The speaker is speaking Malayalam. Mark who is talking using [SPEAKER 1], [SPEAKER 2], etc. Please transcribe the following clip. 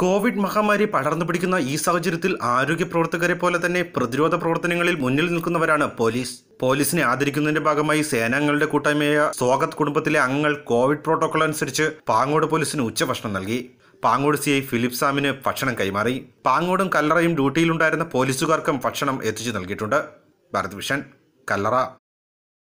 [SPEAKER 1] കോവിഡ് മഹാമാരി പടർന്നു പിടിക്കുന്ന ഈ സാഹചര്യത്തിൽ ആരോഗ്യ പ്രവർത്തകരെ പോലെ തന്നെ പ്രതിരോധ പ്രവർത്തനങ്ങളിൽ മുന്നിൽ നിൽക്കുന്നവരാണ് പോലീസ് പോലീസിനെ ആദരിക്കുന്നതിന്റെ ഭാഗമായി സേനാംഗങ്ങളുടെ കൂട്ടായ്മയായ സ്വാഗത് കുടുംബത്തിലെ അംഗങ്ങൾ കോവിഡ് പ്രോട്ടോകോൾ അനുസരിച്ച് പാങ്ങോട് പോലീസിന് ഉച്ചഭക്ഷണം നൽകി പാങ്ങോട് സി ഐ ഫിലിപ്പ് സാമിന് ഭക്ഷണം കൈമാറി പാങ്ങോടും കല്ലറയും ഡ്യൂട്ടിയിലുണ്ടായിരുന്ന പോലീസുകാർക്കും ഭക്ഷണം എത്തിച്ചു നൽകിയിട്ടുണ്ട് ഭാരത് വിഷൻ കല്ലറ